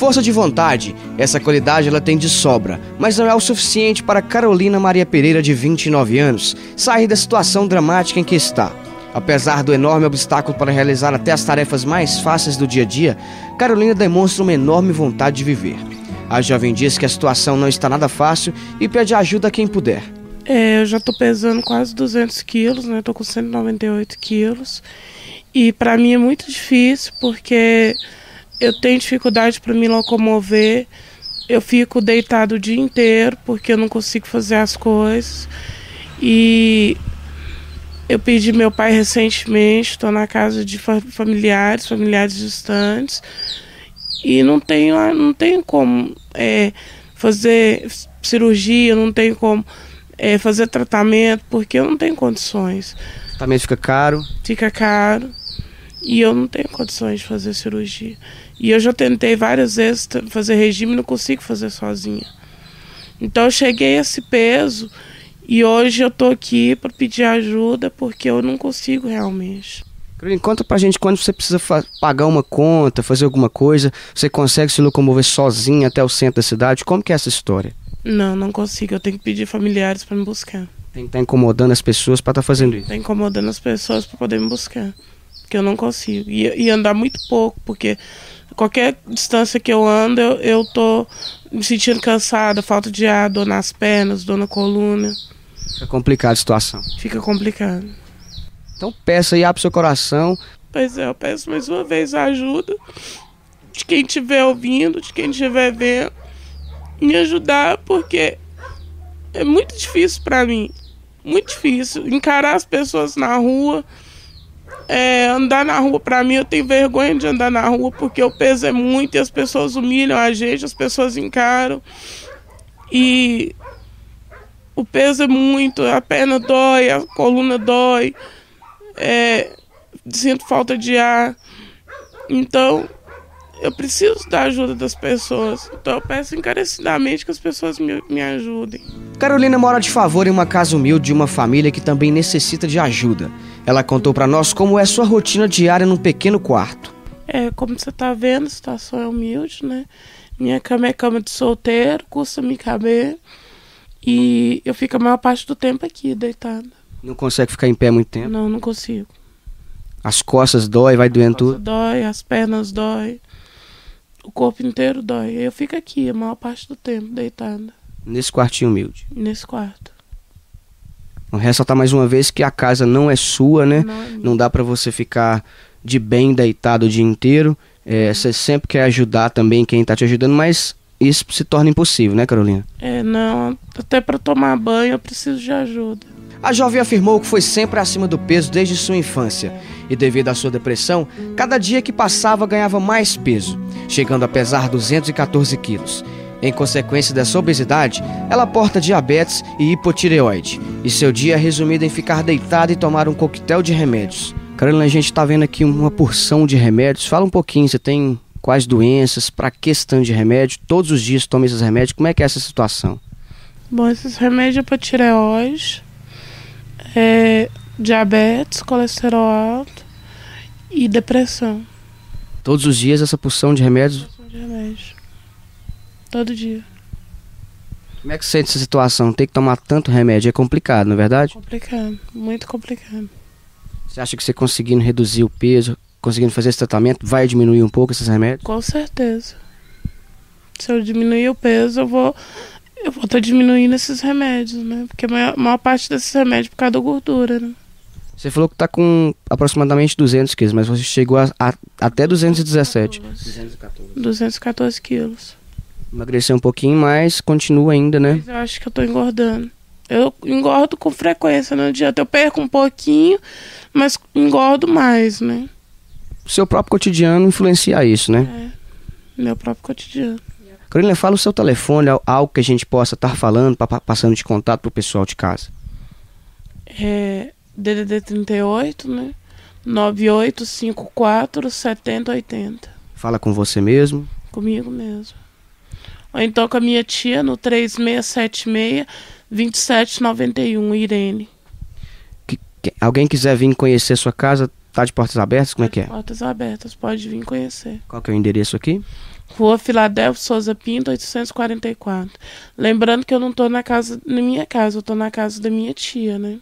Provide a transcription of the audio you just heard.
Força de vontade, essa qualidade ela tem de sobra, mas não é o suficiente para Carolina Maria Pereira, de 29 anos, sair da situação dramática em que está. Apesar do enorme obstáculo para realizar até as tarefas mais fáceis do dia a dia, Carolina demonstra uma enorme vontade de viver. A jovem diz que a situação não está nada fácil e pede ajuda a quem puder. É, eu já estou pesando quase 200 quilos, né? Estou com 198 quilos. E para mim é muito difícil porque eu tenho dificuldade para me locomover. Eu fico deitado o dia inteiro porque eu não consigo fazer as coisas. E eu pedi meu pai recentemente, estou na casa de familiares, familiares distantes. E não tenho, não tenho como é, fazer cirurgia, não tenho como é, fazer tratamento, porque eu não tenho condições. O tratamento fica caro? Fica caro. E eu não tenho condições de fazer cirurgia. E eu já tentei várias vezes fazer regime, não consigo fazer sozinha. Então eu cheguei a esse peso e hoje eu estou aqui para pedir ajuda porque eu não consigo realmente. Carolina, conta pra gente quando você precisa pagar uma conta, fazer alguma coisa, você consegue se locomover sozinha até o centro da cidade? Como que é essa história? Não, não consigo. Eu tenho que pedir familiares para me buscar. Tem que estar tá incomodando as pessoas para estar tá fazendo isso. Tá incomodando as pessoas para poder me buscar que eu não consigo. E, e, andar muito pouco, porque qualquer distância que eu ando, eu, eu tô me sentindo cansada, falta de ar, dor nas pernas, dor na coluna. Fica complicada a situação. Fica complicado. Então peça aí abre seu coração. Pois é, eu peço mais uma vez a ajuda de quem estiver ouvindo, de quem estiver vendo, me ajudar, porque é muito difícil para mim. Muito difícil encarar as pessoas na rua, andar na rua, para mim, eu tenho vergonha de andar na rua porque o peso é muito e as pessoas humilham a gente, as pessoas encaram. E o peso é muito, a perna dói, a coluna dói, é, sinto falta de ar. Então, eu preciso da ajuda das pessoas. Então eu peço encarecidamente que as pessoas me, me, ajudem. Carolina mora de favor em uma casa humilde de uma família que também necessita de ajuda. Ela contou para nós como é sua rotina diária num pequeno quarto. É, como você está vendo, a situação é humilde, né? Minha cama é cama de solteiro, custa me caber. E eu fico a maior parte do tempo aqui, deitada. Não consegue ficar em pé muito tempo? Não, não consigo. As costas dói, vai doendo tudo? Dói, as pernas dói. O corpo inteiro dói. Eu fico aqui a maior parte do tempo, deitada. Nesse quartinho humilde? Nesse quarto. Ressaltar mais uma vez que a casa não é sua, né? Não, é não dá para você ficar de bem deitado o dia inteiro. É, você sempre quer ajudar também quem está te ajudando, mas isso se torna impossível, né, Carolina? É, não. Até para tomar banho eu preciso de ajuda. A jovem afirmou que foi sempre acima do peso desde sua infância e, devido à sua depressão, cada dia que passava ganhava mais peso, chegando a pesar 214 quilos. Em consequência dessa obesidade, ela porta diabetes e hipotireoide, e seu dia é resumido em ficar deitada e tomar um coquetel de remédios. Carolina, a gente está vendo aqui uma porção de remédios. Fala um pouquinho, você tem quais doenças, para questão de remédio, todos os dias toma esses remédios, como é que é essa situação? Bom, esses remédios é para tireoide, é, diabetes, colesterol alto e depressão. Todos os dias essa porção de remédios Todo dia. Como é que você sente essa situação? Tem que tomar tanto remédio é complicado, não é verdade? Complicado, muito complicado. Você acha que você conseguindo reduzir o peso, conseguindo fazer esse tratamento, vai diminuir um pouco esses remédios? Com certeza. Se eu diminuir o peso, eu vou eu vou estar tá diminuindo esses remédios, né? Porque a maior, maior, parte desses remédios é por causa da gordura, né? Você falou que está com aproximadamente 200 quilos, mas você chegou a, a, até 217. 214. 214 quilos emagrecer um pouquinho, mas continua ainda, né? Mas eu acho que eu tô engordando. Eu engordo com frequência né? no dieta. Eu perco um pouquinho, mas engordo mais, né? Seu próprio cotidiano influencia isso, né? É. Meu próprio cotidiano. Carolina, fala o seu telefone, algo que a gente possa estar tá falando, passando de contato pro pessoal de casa. É DDD 38, né? 9854 7080. Fala com você mesmo? Comigo mesmo. Ou então com a minha tia no 3676-2791, Irene. Que, que, alguém quiser vir conhecer sua casa, tá de portas abertas? Como é que é? Portas abertas, pode vir conhecer. Qual que é o endereço aqui? Rua Filadélfia Souza Pinto, 844. Lembrando que eu não estou na casa, na minha casa, eu estou na casa da minha tia, né?